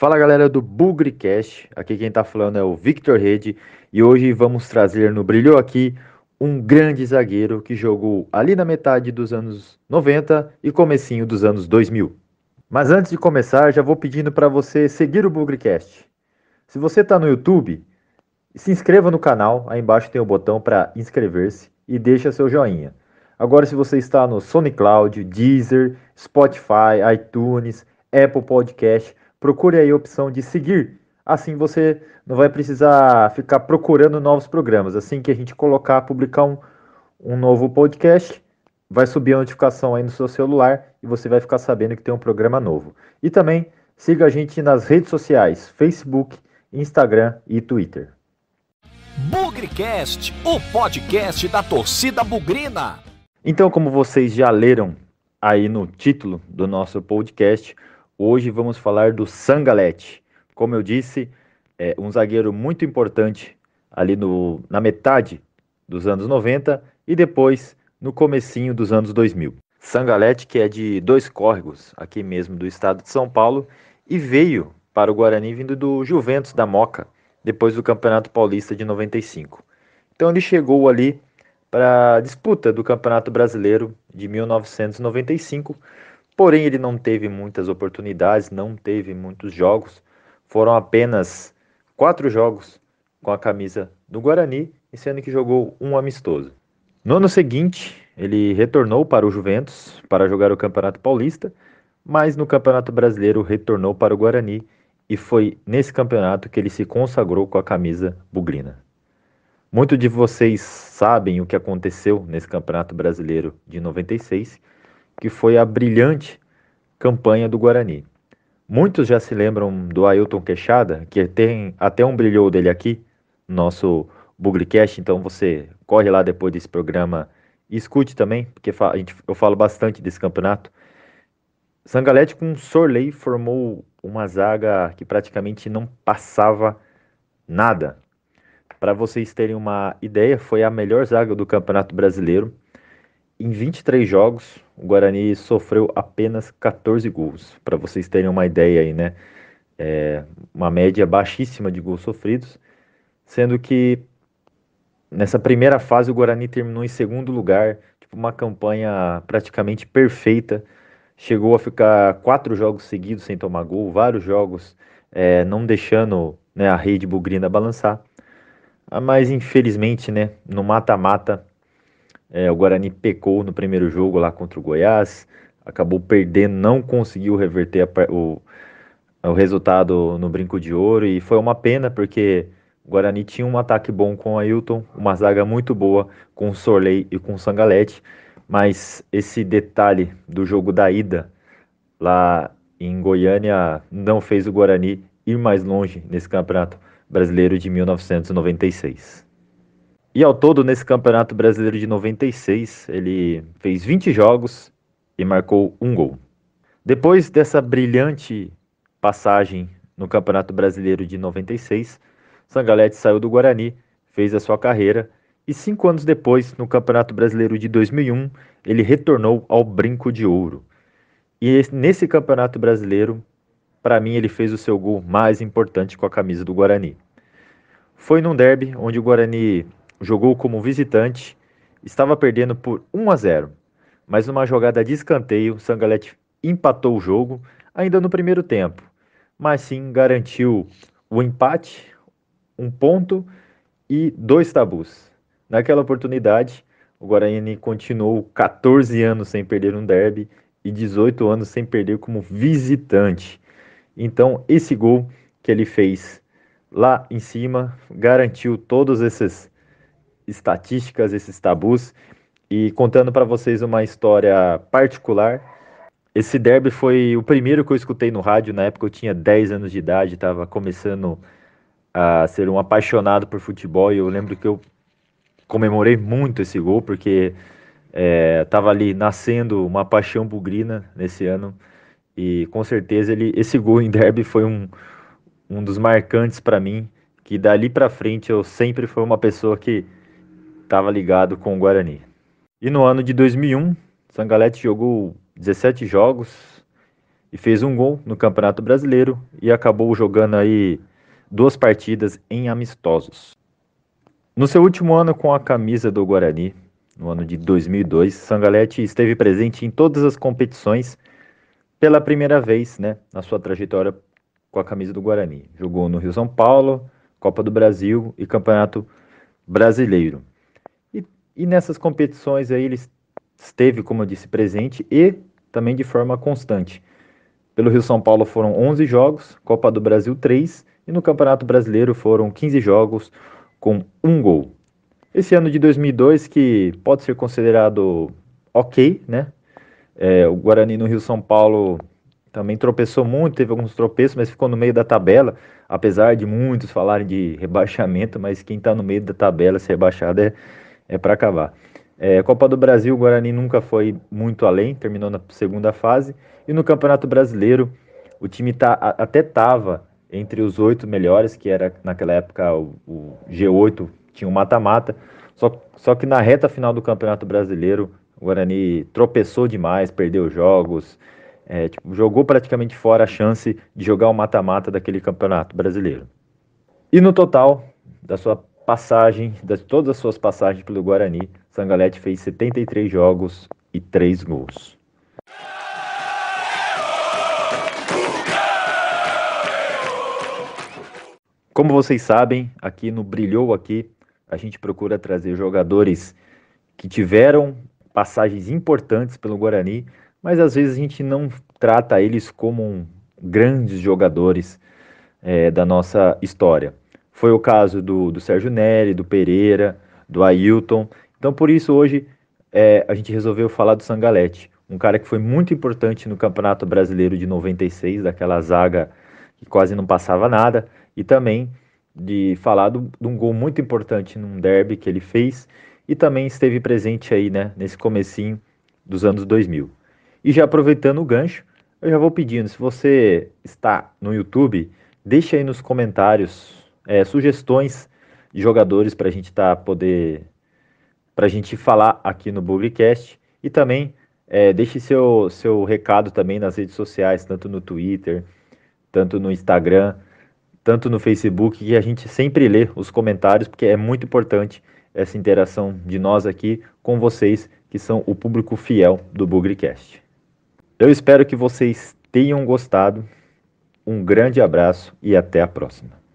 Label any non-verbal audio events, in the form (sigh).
Fala galera do BugriCast, aqui quem tá falando é o Victor Rede e hoje vamos trazer no Brilhou Aqui um grande zagueiro que jogou ali na metade dos anos 90 e comecinho dos anos 2000. Mas antes de começar, já vou pedindo para você seguir o BugriCast. Se você tá no YouTube, se inscreva no canal, aí embaixo tem o botão para inscrever-se e deixa seu joinha. Agora se você está no Cloud, Deezer, Spotify, iTunes, Apple Podcast procure aí a opção de seguir. Assim você não vai precisar ficar procurando novos programas. Assim que a gente colocar, publicar um, um novo podcast, vai subir a notificação aí no seu celular e você vai ficar sabendo que tem um programa novo. E também siga a gente nas redes sociais: Facebook, Instagram e Twitter. Bugrecast, o podcast da torcida bugrina. Então, como vocês já leram aí no título do nosso podcast, Hoje vamos falar do Sangalete. Como eu disse, é um zagueiro muito importante ali no, na metade dos anos 90 e depois no comecinho dos anos 2000. Sangalete, que é de dois córregos, aqui mesmo do estado de São Paulo, e veio para o Guarani vindo do Juventus da Moca, depois do Campeonato Paulista de 95. Então ele chegou ali para a disputa do Campeonato Brasileiro de 1995, Porém, ele não teve muitas oportunidades, não teve muitos jogos. Foram apenas quatro jogos com a camisa do Guarani, sendo que jogou um amistoso. No ano seguinte, ele retornou para o Juventus para jogar o Campeonato Paulista, mas no Campeonato Brasileiro retornou para o Guarani e foi nesse campeonato que ele se consagrou com a camisa bugrina. Muitos de vocês sabem o que aconteceu nesse Campeonato Brasileiro de 96 que foi a brilhante campanha do Guarani. Muitos já se lembram do Ailton Queixada, que tem até um brilhou dele aqui, nosso Buglicast, então você corre lá depois desse programa e escute também, porque eu falo bastante desse campeonato. Sangalete com Sorley formou uma zaga que praticamente não passava nada. Para vocês terem uma ideia, foi a melhor zaga do Campeonato Brasileiro em 23 jogos, o Guarani sofreu apenas 14 gols. Para vocês terem uma ideia aí, né? É uma média baixíssima de gols sofridos, sendo que nessa primeira fase o Guarani terminou em segundo lugar, tipo uma campanha praticamente perfeita. Chegou a ficar quatro jogos seguidos sem tomar gol, vários jogos é, não deixando né, a rede bugrina balançar. Ah, mas infelizmente, né, no mata-mata é, o Guarani pecou no primeiro jogo lá contra o Goiás, acabou perdendo, não conseguiu reverter a, o, o resultado no brinco de ouro e foi uma pena porque o Guarani tinha um ataque bom com o Ailton, uma zaga muito boa com o Sorley e com o Sangalete, mas esse detalhe do jogo da ida lá em Goiânia não fez o Guarani ir mais longe nesse campeonato brasileiro de 1996. E ao todo, nesse Campeonato Brasileiro de 96, ele fez 20 jogos e marcou um gol. Depois dessa brilhante passagem no Campeonato Brasileiro de 96, Sangalete saiu do Guarani, fez a sua carreira e cinco anos depois, no Campeonato Brasileiro de 2001, ele retornou ao Brinco de Ouro. E nesse Campeonato Brasileiro, para mim, ele fez o seu gol mais importante com a camisa do Guarani. Foi num derby onde o Guarani jogou como visitante, estava perdendo por 1 a 0, mas numa jogada de escanteio, Sangalete empatou o jogo ainda no primeiro tempo, mas sim garantiu o empate, um ponto e dois tabus. Naquela oportunidade, o Guarani continuou 14 anos sem perder um derby e 18 anos sem perder como visitante. Então, esse gol que ele fez lá em cima garantiu todos esses estatísticas, esses tabus. E contando para vocês uma história particular, esse derby foi o primeiro que eu escutei no rádio. Na época eu tinha 10 anos de idade, estava começando a ser um apaixonado por futebol. E eu lembro que eu comemorei muito esse gol, porque estava é, ali nascendo uma paixão bugrina nesse ano. E com certeza ele, esse gol em derby foi um, um dos marcantes para mim. Que dali para frente eu sempre fui uma pessoa que estava ligado com o Guarani. E no ano de 2001, Sangalete jogou 17 jogos e fez um gol no Campeonato Brasileiro e acabou jogando aí duas partidas em amistosos. No seu último ano com a camisa do Guarani, no ano de 2002, Sangalete esteve presente em todas as competições pela primeira vez né, na sua trajetória com a camisa do Guarani. Jogou no Rio São Paulo, Copa do Brasil e Campeonato Brasileiro. E nessas competições aí ele esteve, como eu disse, presente e também de forma constante. Pelo Rio São Paulo foram 11 jogos, Copa do Brasil 3 e no Campeonato Brasileiro foram 15 jogos com um gol. Esse ano de 2002 que pode ser considerado ok, né? É, o Guarani no Rio São Paulo também tropeçou muito, teve alguns tropeços, mas ficou no meio da tabela, apesar de muitos falarem de (laughs) rebaixamento, mas quem está no meio da tabela se rebaixado é é para acabar. É, Copa do Brasil, o Guarani nunca foi muito além, terminou na segunda fase. E no Campeonato Brasileiro, o time tá, até estava entre os oito melhores, que era naquela época o, o G8 tinha o um mata-mata. Só, só que na reta final do Campeonato Brasileiro, o Guarani tropeçou demais, perdeu jogos, é, tipo, jogou praticamente fora a chance de jogar o mata-mata daquele Campeonato Brasileiro. E no total da sua passagem, de todas as suas passagens pelo Guarani, Sangalete fez 73 jogos e 3 gols. Como vocês sabem, aqui no Brilhou aqui, a gente procura trazer jogadores que tiveram passagens importantes pelo Guarani, mas às vezes a gente não trata eles como grandes jogadores é, da nossa história. Foi o caso do, do Sérgio Neri, do Pereira, do Ailton. Então, por isso, hoje é, a gente resolveu falar do Sangalete, um cara que foi muito importante no Campeonato Brasileiro de 96, daquela zaga que quase não passava nada, e também de falar do, de um gol muito importante num derby que ele fez, e também esteve presente aí, né, nesse comecinho dos anos 2000. E já aproveitando o gancho, eu já vou pedindo, se você está no YouTube, deixa aí nos comentários é, sugestões de jogadores para a gente tá poder para a gente falar aqui no Bugrecast e também é, deixe seu seu recado também nas redes sociais, tanto no Twitter, tanto no Instagram, tanto no Facebook, que a gente sempre lê os comentários porque é muito importante essa interação de nós aqui com vocês que são o público fiel do Bugrecast. Eu espero que vocês tenham gostado. Um grande abraço e até a próxima.